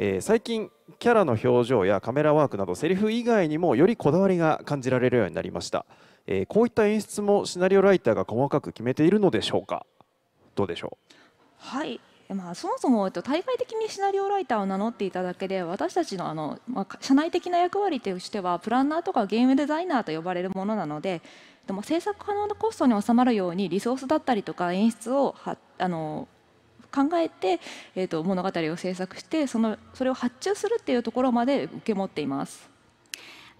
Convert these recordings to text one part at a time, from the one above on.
えー、最近キャラの表情やカメラワークなどセリフ以外にもよりこだわりが感じられるようになりました、えー、こういった演出もシナリオライターが細かく決めているのでしょうかどうでしょうはいまあ、そもそも大会的にシナリオライターを名乗っていただけで私たちのあの、まあ、社内的な役割としてはプランナーとかゲームデザイナーと呼ばれるものなのででも制作可能なコストに収まるようにリソースだったりとか演出をはあの考えて、えーと、と物語を制作してそのそれを発注するっていうところまで受け持っています。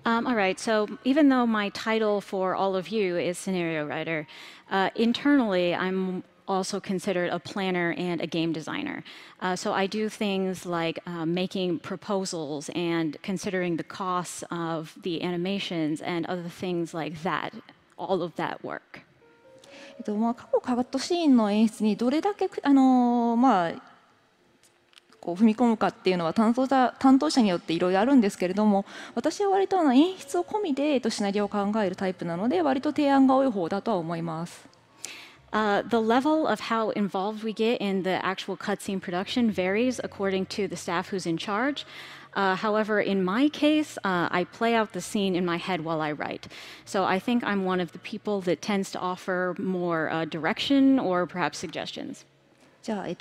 Um, all right, so even though my title for all of you is scenario writer, uh, internally I'm also considered a planner and a game designer. Uh, so I do things like uh, making proposals and considering the costs of the animations and other things like that, all of that work. えっとまあ、過去カットシーンの演出にどれだけ、あのー、まあ、こう踏み込むかっていうのは担当者担当者によっていろいろあるんですけれども私は割とあの演出を込みで、えっと、シナリオを考えるタイプなので割と提案が多い方だとは思います。Uh, the level of how involved we get in the actual cutscene production varies according to the staff who's in charge. Uh, however, in my case, uh, I play out the scene in my head while I write. So I think I'm one of the people that tends to offer more uh, direction or perhaps suggestions. So i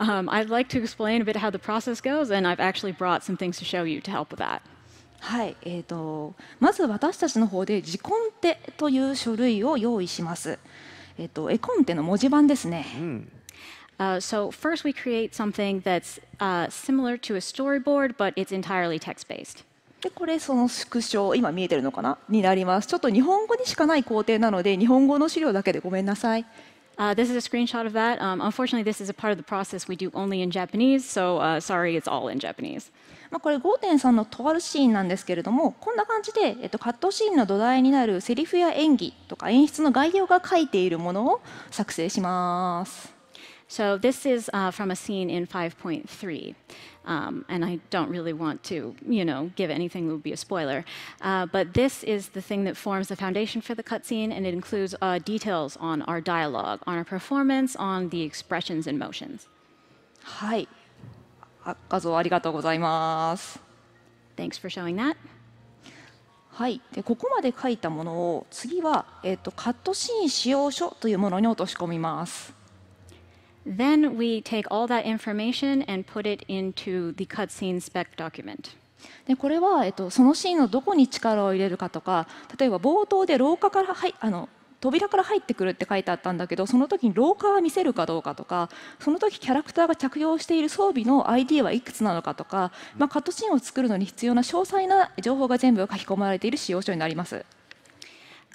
um, I'd like to explain a bit how the process goes, and I've actually brought some things to show you to help with that. はい、えっ、ー、とまず私たちの方で「自コンテ」という書類を用意します。えっと、絵コンテの文字盤ですね。うん Uh, so first we create something that's uh, similar to a storyboard, but it's entirely text-based. でこれそのスク今見えてるのかなになりますちょっと日本語にしかない工程なので日本語の資料だけでごめんなさい Uh, this is a screenshot of that. Um, unfortunately, this is a part of the process we do only in Japanese, so uh, sorry, it's all in Japanese. まあこれ5.3のとあるシーンなんですけれどもこんな感じで、えっと、カットシーンの土台になるセリフや演技とか演出の概要が書いているものを作成します。So this is uh, from a scene in 5.3, um, and I don't really want to, you know, give anything that would be a spoiler. Uh, but this is the thing that forms the foundation for the cutscene, and it includes uh, details on our dialogue, on our performance, on the expressions and motions. Hi. Thanks for showing that. はい、でここまで書いたものを次は、えー、とカットシーン使用書というものに落とし込みます。Then we take all that information and put it into the cutscene spec document. でこれは、えっと、そのシーンのどこに力を入れるかとか例えば冒頭で廊下から入あの扉から入ってくるって書いてあったんだけどその時に廊下は見せるかどうかとかその時キャラクターが着用している装備の ID はいくつなのかとか、まあ、カットシーンを作るのに必要な詳細な情報が全部書き込まれている使用書になります。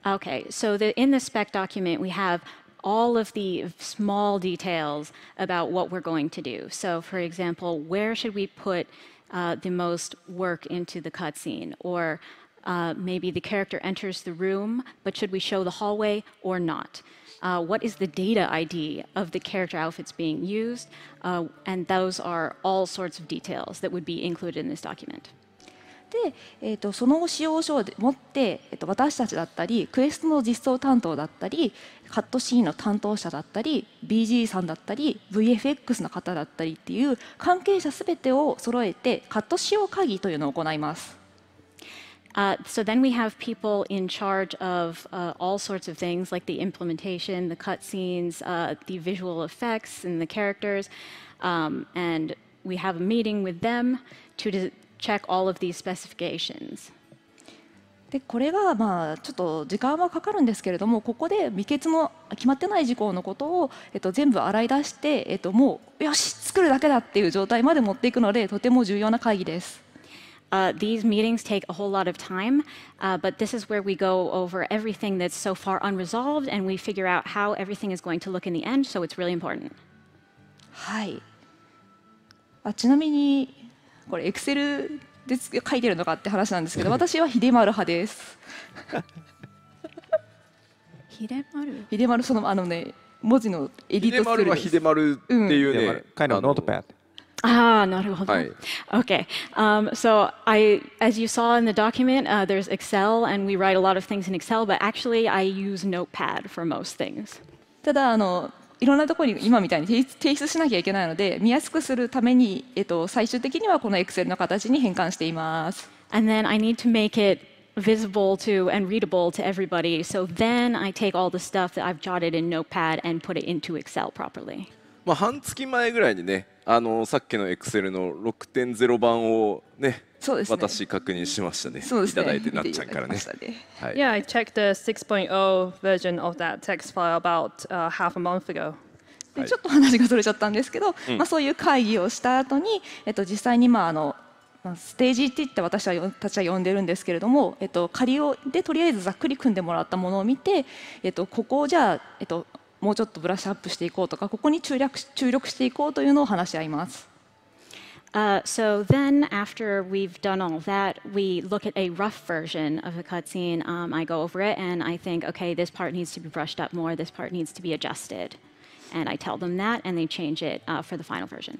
Okay, so the, in the spec document we have all of the small details about what we're going to do. So, for example, where should we put uh, the most work into the cutscene? Or uh, maybe the character enters the room, but should we show the hallway or not? Uh, what is the data ID of the character outfits being used? Uh, and those are all sorts of details that would be included in this document.、えーと、その後使用書を持って、えーと、と私たちだったりクエストの実装担当だったりカットシーンの担当者だったり BG さんだったり VFX の方だったりっていう関係者すべてを揃えてカット使用会議というのを行います。Uh, so then we have people in charge of uh, all sorts of things like the implementation, the cutscenes, uh, the visual effects, and the characters. Um, and we have a meeting with them to, check all of these specifications. でこれがまあちょっと時間はかかるんですけれどもここで未決の決まってない事項のことを、えっと、全部洗い出して、えっと、もうよし作るだけだっていう状態まで持っていくのでとても重要な会議です。Uh, these meetings take a whole lot of time, uh, but this is where we go over everything that's so far unresolved and we figure out how everything is going to look in the end, so it's really important. はい。あちなみに、これエクセルで書いてるのかって話なんですけど私は秀丸派です秀丸秀丸そのあのね文字のエディットする秀丸っていうね、うん、彼のノートパッド Ah, n a r u h o Okay. Um, so I, as you saw in the document, uh, there's Excel, and we write a lot of things in Excel, but actually I use Notepad for most things. ただあのいろんなところに今みたいに提出しなきゃいけないので見やすくするために、えっと、最終的にはこの Excel の形に変換しています。And then I need to make it visible to and readable to everybody. So then I take all the stuff that I've jotted in Notepad and put it into Excel properly. まあ、半月前ぐらいにねあのさっきのエクセルの6.0版をねそうですね私確認しましたねそうですねいただいてなっちゃんからね。はい、yeah, I checked the 6.0 version of that text file about、uh, half a month ago. でちょっと話がそれちゃったんですけど、まあ、そういう会議をした後に、えっと、実際にまああのまあ、ステージって言って私はたちは呼んでるんですけれども、えっと、仮をでとりあえずざっくり組んでもらったものを見て、えっと、ここをじゃあ、えっと、もうちょっとブラッシュアップしていこうとかここに注力注力していこうというのを話し合います。Uh, so then, after we've done all that, we look at a rough version of the cutscene. Um, I go over it and I think, okay, this part needs to be brushed up more, this part needs to be adjusted. And I tell them that, and they change it uh, for the final version.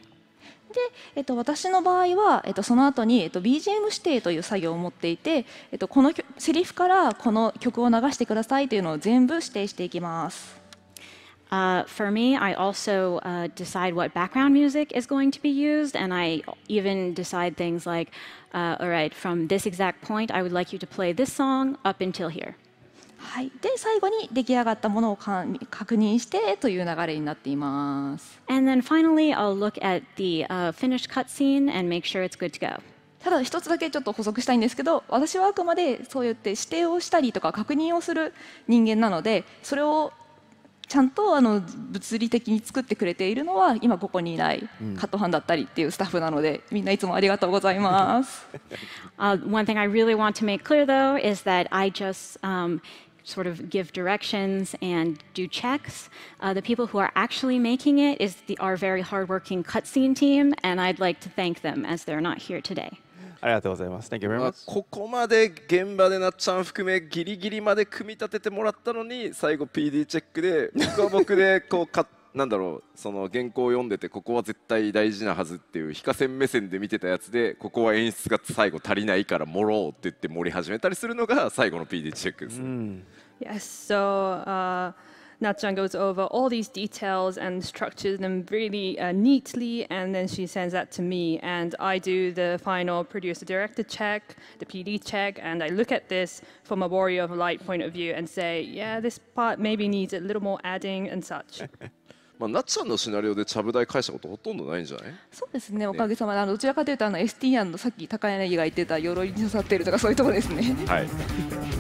で、えっと、私の場合は、えっと、その後に、えっと、BGM 指定という作業を持っていて、えっと、このセリフからこの曲を流してくださいというのを全部指定していきます。Uh, for me, I also uh, decide what background music is going to be used, and I even decide things like, uh, all right, from this exact point, I would like you to play this song up until here. And then finally, I'll look at the uh, finished cutscene and make sure it's good to go. ただ一つだけちょっと補足したいんですけど私はあくまでそうやって指定をしたりとか確認をする人間なのでそれをちゃんとあの物理的に作ってくれているのは今ここにいないカットハンだったりっていうスタッフなのでみんないつもありがとうございます。uh, one thing I really want to make clear though is that I just、um, sort of give directions and do checks. Uh, the people who are actually making it is the, our very hardworking cutscene team, and I'd like to thank them as they're not here today. ありがとうございます。Thank you very much. ここまで現場でなっちゃん含めギリギリまで組み立ててもらったのに最後 PD チェックで僕は僕でこう勝っなんだろうその原稿を読んでてここは絶対大事なはずっていう非河川目線で見てたやつでここは演出が最後足りないから盛ろうって言って盛り始めたりするのが最後の PD チェックですね。Mm. Yes, so、uh Natchan goes over all these details and structures them really uh, neatly, and then she sends that to me. And I do the final producer-director check, the PD check, and I look at this from a warrior of light point of view and say, yeah, this part maybe needs a little more adding and such. まあ、ナッツさんのシナリオでちゃぶ台返したことほとんどないんじゃないそうですね、おかげさまで、あのどちらかというと、あの STN のさっき高柳が言ってた鎧に刺さってるとか、そういうところですね。はい